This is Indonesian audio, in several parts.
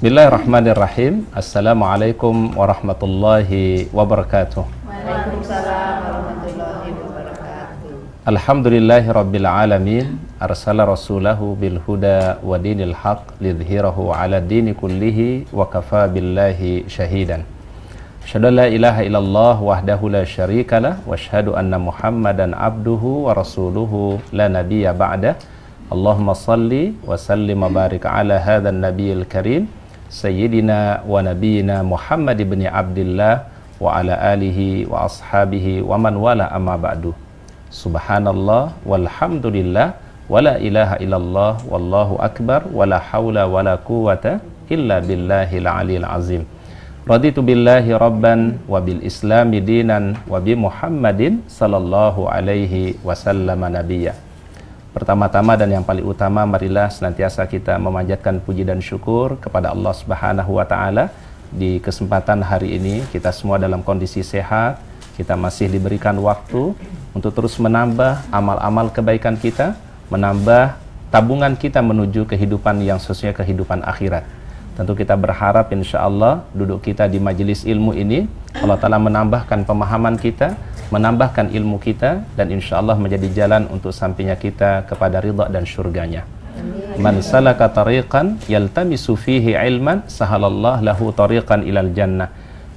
بسم الله الرحمن الرحيم السلام عليكم ورحمة الله وبركاته وعليكم السلام ورحمة الله وبركاته الحمد لله رب العالمين أرسل رسوله بالهدى ودين الحق ليظهره على الدين كله وكفى بالله شهيدا أشهد أن لا إله إلا الله وحده لا شريك له وأشهد أن محمدا عبده ورسوله لا نبي بعده اللهم صل وسلم وبارك على هذا النبي الكريم سيدنا ونبينا محمد بن عبد الله وعلى آله وأصحابه ومن والى أما بعد سبحان الله والحمد لله ولا إله إلا الله والله أكبر ولا حول ولا قوة إلا بالله العلي العظيم رضيت بالله ربا وبالإسلام دينا وبمحمد صلى الله عليه وسلم نبيا Pertama-tama dan yang paling utama marilah senantiasa kita memanjatkan puji dan syukur kepada Allah Subhanahu wa taala di kesempatan hari ini kita semua dalam kondisi sehat, kita masih diberikan waktu untuk terus menambah amal-amal kebaikan kita, menambah tabungan kita menuju kehidupan yang sesuai kehidupan akhirat. Tentu kita berharap insya Allah duduk kita di majelis ilmu ini Allah Ta'ala menambahkan pemahaman kita menambahkan ilmu kita dan insya Allah menjadi jalan untuk sampingnya kita kepada ridha dan syurganya. Man salaka tariqan yaltamisu fihi ilman sahalallah lahu tariqan ilal jannah.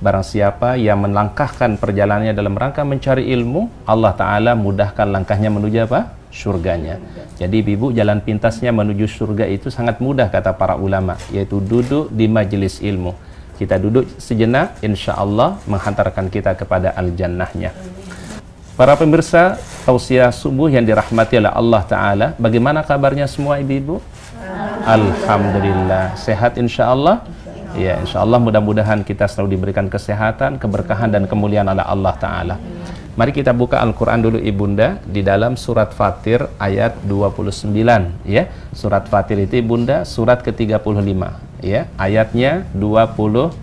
Barang siapa yang melangkahkan perjalanannya dalam rangka mencari ilmu, Allah Ta'ala mudahkan langkahnya menuju apa? Surganya. Jadi ibu jalan pintasnya menuju surga itu sangat mudah kata para ulama, yaitu duduk di majelis ilmu kita duduk sejenak insya Allah menghantarkan kita kepada al-jannahnya Para pemirsa, tausiah subuh yang dirahmati oleh Allah Ta'ala, bagaimana kabarnya semua ibu-ibu? Alhamdulillah. Sehat insya Allah? Ya, insya Allah mudah-mudahan kita selalu diberikan kesehatan, keberkahan, dan kemuliaan oleh Allah Ta'ala. Mari kita buka Al-Quran dulu Ibunda di dalam surat Fatir ayat 29 ya. Surat Fatir itu Ibunda surat ke-35 ya. Ayatnya 29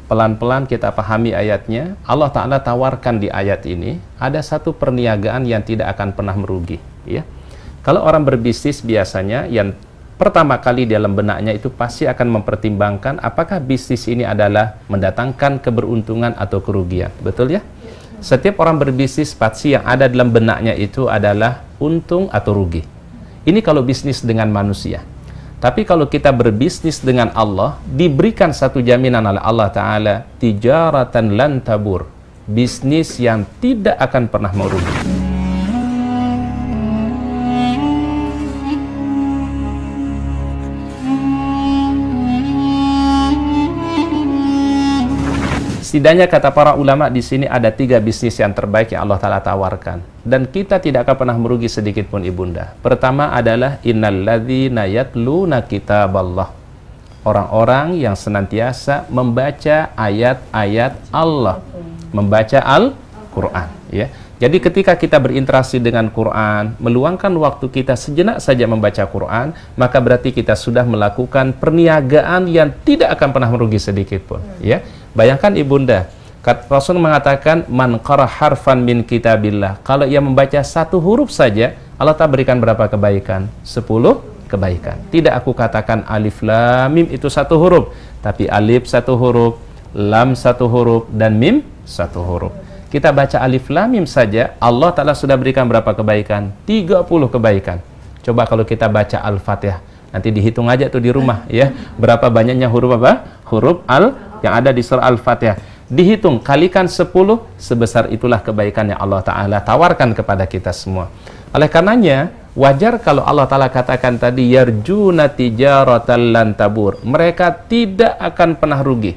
pelan-pelan kita pahami ayatnya, Allah Ta'ala tawarkan di ayat ini, ada satu perniagaan yang tidak akan pernah merugi. Ya. Kalau orang berbisnis biasanya, yang pertama kali dalam benaknya itu pasti akan mempertimbangkan apakah bisnis ini adalah mendatangkan keberuntungan atau kerugian. Betul ya? Setiap orang berbisnis pasti yang ada dalam benaknya itu adalah untung atau rugi. Ini kalau bisnis dengan manusia. Tapi kalau kita berbisnis dengan Allah, diberikan satu jaminan oleh Allah Ta'ala, tijaratan lantabur, tabur, bisnis yang tidak akan pernah merugi. Setidaknya kata para ulama di sini ada tiga bisnis yang terbaik yang Allah Ta'ala tawarkan. Dan kita tidak akan pernah merugi sedikit pun ibunda. Pertama adalah innalladzina yatluna Allah Orang-orang yang senantiasa membaca ayat-ayat Allah. Membaca Al-Quran. Ya. Jadi ketika kita berinteraksi dengan Quran, meluangkan waktu kita sejenak saja membaca Quran, maka berarti kita sudah melakukan perniagaan yang tidak akan pernah merugi sedikit pun, hmm. ya. Bayangkan ibunda, Rasul mengatakan man qara harfan min kitabillah. Kalau ia membaca satu huruf saja, Allah tak berikan berapa kebaikan? Sepuluh kebaikan. Tidak aku katakan alif lam mim itu satu huruf, tapi alif satu huruf, lam satu huruf dan mim satu huruf. Kita baca alif lamim saja, Allah Ta'ala sudah berikan berapa kebaikan? 30 kebaikan. Coba kalau kita baca Al-Fatihah, nanti dihitung aja tuh di rumah ya. Berapa banyaknya huruf apa? Huruf al yang ada di surah Al-Fatihah. Dihitung, kalikan 10, sebesar itulah kebaikan yang Allah Ta'ala tawarkan kepada kita semua. Oleh karenanya, wajar kalau Allah Ta'ala katakan tadi, Yarjuna tijaratan lantabur. Mereka tidak akan pernah rugi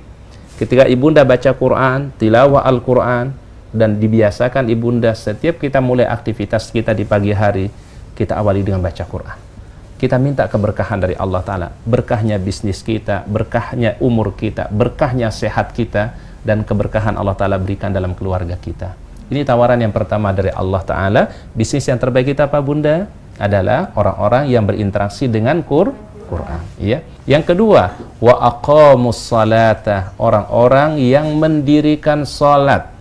ketika ibunda baca Quran, tilawah Al-Quran, dan dibiasakan ibunda setiap kita mulai aktivitas kita di pagi hari kita awali dengan baca Quran kita minta keberkahan dari Allah Ta'ala berkahnya bisnis kita berkahnya umur kita berkahnya sehat kita dan keberkahan Allah Ta'ala berikan dalam keluarga kita ini tawaran yang pertama dari Allah Ta'ala bisnis yang terbaik kita apa bunda adalah orang-orang yang berinteraksi dengan kur Quran ya yang kedua wa aqamus salata orang-orang yang mendirikan salat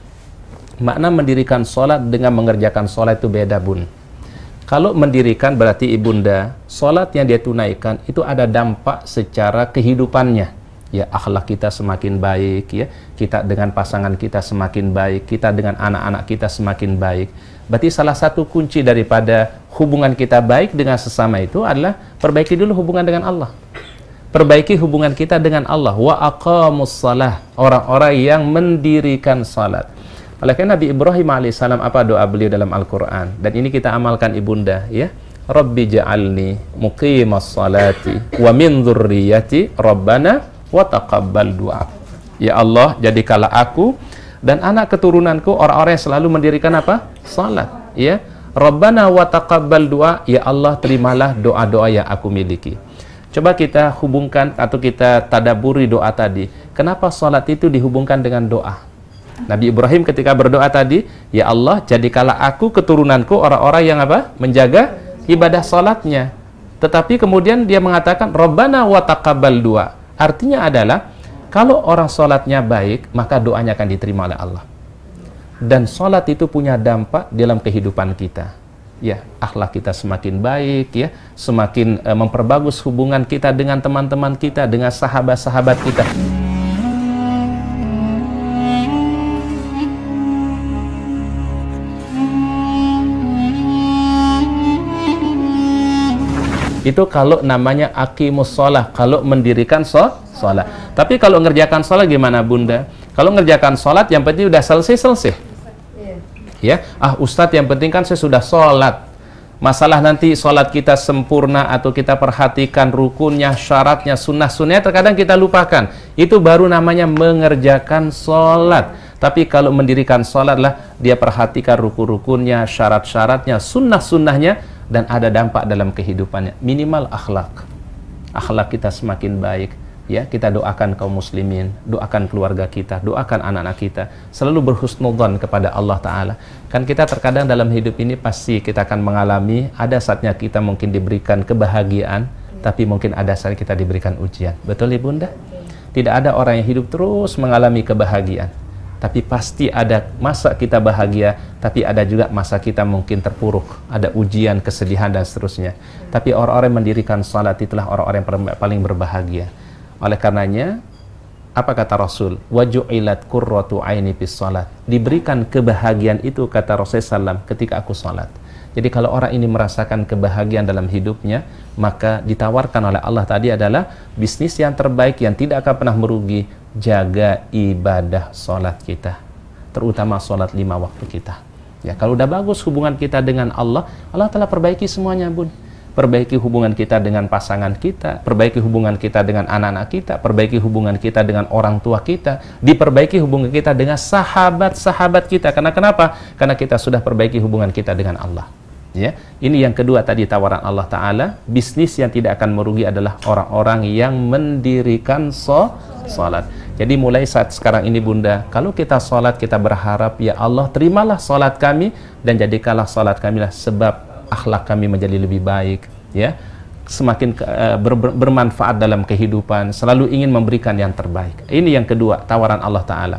makna mendirikan sholat dengan mengerjakan sholat itu beda bun kalau mendirikan berarti ibunda sholat yang dia tunaikan itu ada dampak secara kehidupannya ya akhlak kita semakin baik ya kita dengan pasangan kita semakin baik kita dengan anak-anak kita semakin baik berarti salah satu kunci daripada hubungan kita baik dengan sesama itu adalah perbaiki dulu hubungan dengan Allah perbaiki hubungan kita dengan Allah wa aqamus salah orang-orang yang mendirikan salat oleh karena Nabi Ibrahim alaihissalam apa doa beliau dalam Al-Quran? Dan ini kita amalkan ibunda ya. Rabbi ja'alni muqimas salati wa min dzurriyyati rabbana wa taqabbal du'a. Ya Allah, jadikalah aku dan anak keturunanku orang-orang yang selalu mendirikan apa? Salat, ya. Rabbana wa taqabbal du'a, ya Allah terimalah doa-doa yang aku miliki. Coba kita hubungkan atau kita tadaburi doa tadi. Kenapa salat itu dihubungkan dengan doa? Nabi Ibrahim ketika berdoa tadi, ya Allah jadikanlah aku keturunanku orang-orang yang apa? menjaga ibadah salatnya. Tetapi kemudian dia mengatakan Rabbana wa taqabbal dua. Artinya adalah kalau orang salatnya baik, maka doanya akan diterima oleh Allah. Dan salat itu punya dampak dalam kehidupan kita ya akhlak kita semakin baik ya semakin uh, memperbagus hubungan kita dengan teman-teman kita dengan sahabat-sahabat kita. Itu kalau namanya akimus sholah, kalau mendirikan so, sholat. Tapi kalau ngerjakan sholat gimana bunda? Kalau ngerjakan sholat yang penting udah selesai-selesai. Iya. Ya, ah Ustadz yang penting kan saya sudah sholat. Masalah nanti sholat kita sempurna atau kita perhatikan rukunnya, syaratnya, sunnah-sunnah terkadang kita lupakan. Itu baru namanya mengerjakan sholat. Tapi kalau mendirikan sholat lah, dia perhatikan ruku rukunnya syarat-syaratnya, sunnah-sunnahnya, dan ada dampak dalam kehidupannya minimal akhlak akhlak kita semakin baik ya kita doakan kaum muslimin doakan keluarga kita doakan anak-anak kita selalu berhusnudzon kepada Allah taala kan kita terkadang dalam hidup ini pasti kita akan mengalami ada saatnya kita mungkin diberikan kebahagiaan tapi mungkin ada saat kita diberikan ujian betul ibunda Bunda tidak ada orang yang hidup terus mengalami kebahagiaan tapi pasti ada masa kita bahagia, tapi ada juga masa kita mungkin terpuruk, ada ujian, kesedihan dan seterusnya. Tapi orang-orang yang mendirikan salat itulah orang-orang yang paling berbahagia. Oleh karenanya, apa kata Rasul? Waju'ilat kurratu aini bis salat. Diberikan kebahagiaan itu kata Rasul sallam ketika aku salat. Jadi kalau orang ini merasakan kebahagiaan dalam hidupnya, maka ditawarkan oleh Allah tadi adalah bisnis yang terbaik yang tidak akan pernah merugi, jaga ibadah solat kita terutama solat lima waktu kita ya kalau udah bagus hubungan kita dengan Allah Allah telah perbaiki semuanya bun perbaiki hubungan kita dengan pasangan kita, perbaiki hubungan kita dengan anak-anak kita, perbaiki hubungan kita dengan orang tua kita, diperbaiki hubungan kita dengan sahabat-sahabat kita. Karena kenapa? Karena kita sudah perbaiki hubungan kita dengan Allah. Ya, ini yang kedua tadi tawaran Allah Taala. Bisnis yang tidak akan merugi adalah orang-orang yang mendirikan so jadi mulai saat sekarang ini Bunda, kalau kita sholat kita berharap ya Allah terimalah sholat kami dan jadikanlah sholat kami lah sebab akhlak kami menjadi lebih baik ya semakin uh, ber, ber, bermanfaat dalam kehidupan selalu ingin memberikan yang terbaik ini yang kedua tawaran Allah Ta'ala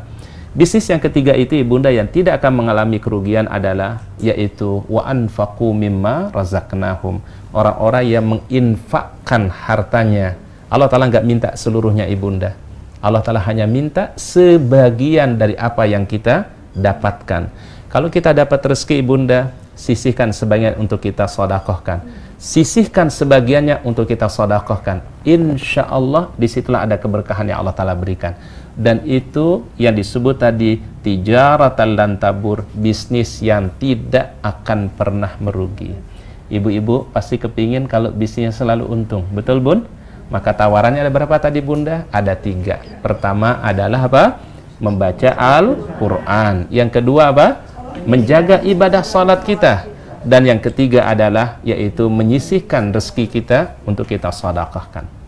bisnis yang ketiga itu bunda yang tidak akan mengalami kerugian adalah yaitu wa anfaqu mimma razaqnahum orang-orang yang menginfakkan hartanya Allah Ta'ala nggak minta seluruhnya ibunda Allah Ta'ala hanya minta sebagian dari apa yang kita dapatkan. Kalau kita dapat rezeki bunda, sisihkan sebagian untuk kita sodakohkan. Sisihkan sebagiannya untuk kita sodakohkan. Insya Allah disitulah ada keberkahan yang Allah Ta'ala berikan. Dan itu yang disebut tadi tijaratan dan tabur, bisnis yang tidak akan pernah merugi. Ibu-ibu pasti kepingin kalau bisnisnya selalu untung, betul bun? Maka tawarannya ada berapa tadi Bunda? Ada tiga. Pertama adalah apa? Membaca Al-Quran. Yang kedua apa? Menjaga ibadah salat kita. Dan yang ketiga adalah yaitu menyisihkan rezeki kita untuk kita sadaqahkan